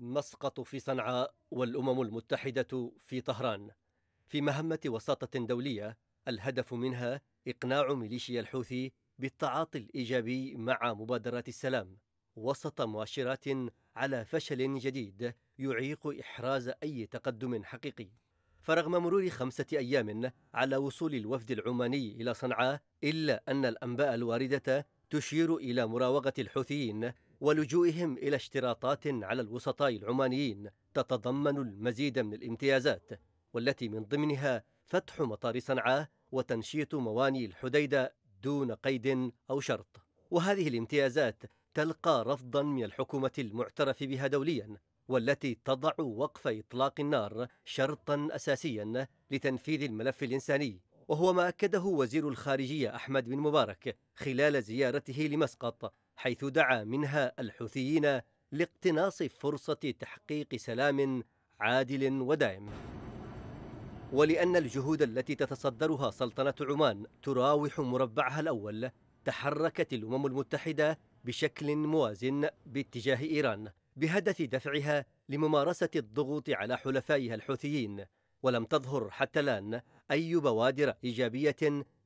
مسقط في صنعاء والامم المتحده في طهران في مهمه وساطه دوليه الهدف منها اقناع ميليشيا الحوثي بالتعاطي الايجابي مع مبادرات السلام وسط مؤشرات على فشل جديد يعيق احراز اي تقدم حقيقي فرغم مرور خمسه ايام على وصول الوفد العماني الى صنعاء الا ان الانباء الوارده تشير إلى مراوغة الحوثيين ولجوئهم إلى اشتراطات على الوسطاء العمانيين تتضمن المزيد من الامتيازات والتي من ضمنها فتح مطار صنعاء وتنشيط مواني الحديدة دون قيد أو شرط وهذه الامتيازات تلقى رفضا من الحكومة المعترف بها دوليا والتي تضع وقف إطلاق النار شرطا أساسيا لتنفيذ الملف الإنساني وهو ما أكده وزير الخارجية أحمد بن مبارك خلال زيارته لمسقط حيث دعا منها الحوثيين لاقتناص فرصة تحقيق سلام عادل ودائم ولأن الجهود التي تتصدرها سلطنة عمان تراوح مربعها الأول تحركت الأمم المتحدة بشكل موازن باتجاه إيران بهدف دفعها لممارسة الضغوط على حلفائها الحوثيين ولم تظهر حتى الآن أي بوادر إيجابية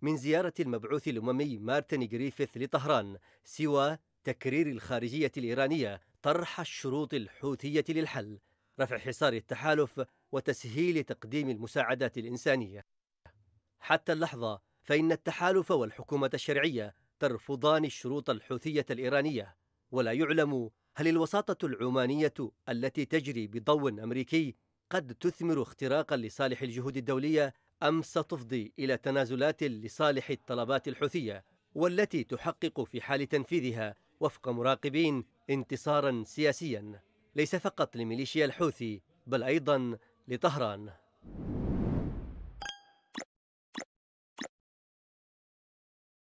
من زيارة المبعوث الأممي مارتن جريفيث لطهران سوى تكرير الخارجية الإيرانية طرح الشروط الحوثية للحل رفع حصار التحالف وتسهيل تقديم المساعدات الإنسانية حتى اللحظة فإن التحالف والحكومة الشرعية ترفضان الشروط الحوثية الإيرانية ولا يعلم هل الوساطة العمانية التي تجري بضوء أمريكي قد تثمر اختراقا لصالح الجهود الدولية أم ستفضي إلى تنازلات لصالح الطلبات الحوثية والتي تحقق في حال تنفيذها وفق مراقبين انتصارا سياسيا ليس فقط لميليشيا الحوثي بل أيضا لطهران